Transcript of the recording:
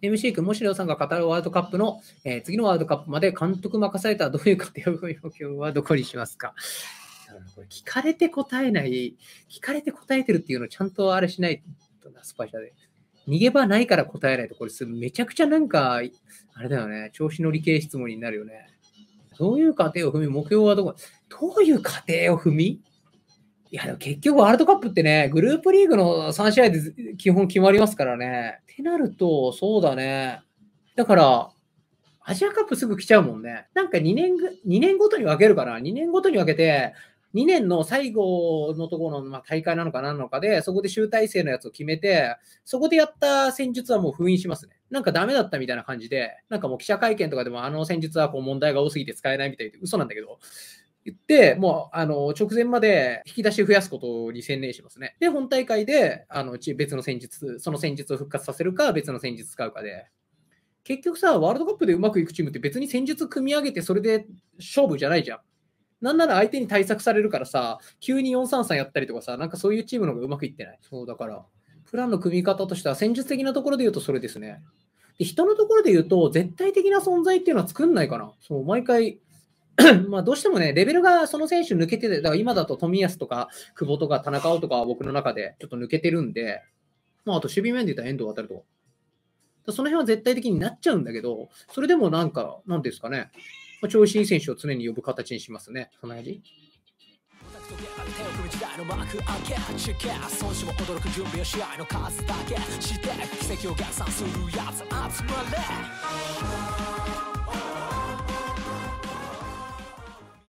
MC 君、もしりょさんが語るワールドカップの、えー、次のワールドカップまで監督任されたらどういう過程を目標はどこにしますか聞かれて答えない、聞かれて答えてるっていうのをちゃんとあれしないとな、スパイシャで。逃げ場ないから答えないと、これめちゃくちゃなんか、あれだよね、調子乗り系質問になるよね。どういう過程を踏み、目標はどこどういう過程を踏みいや、結局ワールドカップってね、グループリーグの3試合で基本決まりますからね。ってなると、そうだね。だから、アジアカップすぐ来ちゃうもんね。なんか2年ぐ、2年ごとに分けるかな。2年ごとに分けて、2年の最後のところの、ま大会なのかなのかで、そこで集大成のやつを決めて、そこでやった戦術はもう封印しますね。なんかダメだったみたいな感じで、なんかもう記者会見とかでもあの戦術はこう問題が多すぎて使えないみたいで嘘なんだけど、言って、もう、あの、直前まで引き出し増やすことに専念しますね。で、本大会で、あの、別の戦術、その戦術を復活させるか、別の戦術使うかで、結局さ、ワールドカップでうまくいくチームって別に戦術組み上げてそれで勝負じゃないじゃん。なんなら相手に対策されるからさ、急に433やったりとかさ、なんかそういうチームの方がうまくいってない。そうだから、プランの組み方としては戦術的なところで言うとそれですね。で人のところで言うと、絶対的な存在っていうのは作んないかな。そう、毎回、まあどうしてもね、レベルがその選手抜けてて、だから今だと冨安とか久保とか田中碧とかは僕の中でちょっと抜けてるんで、まああと守備面で言ったら遠藤渡ると。その辺は絶対的になっちゃうんだけど、それでもなんか、なんですかね、まあ、調子いい選手を常に呼ぶ形にしますね、そのやり。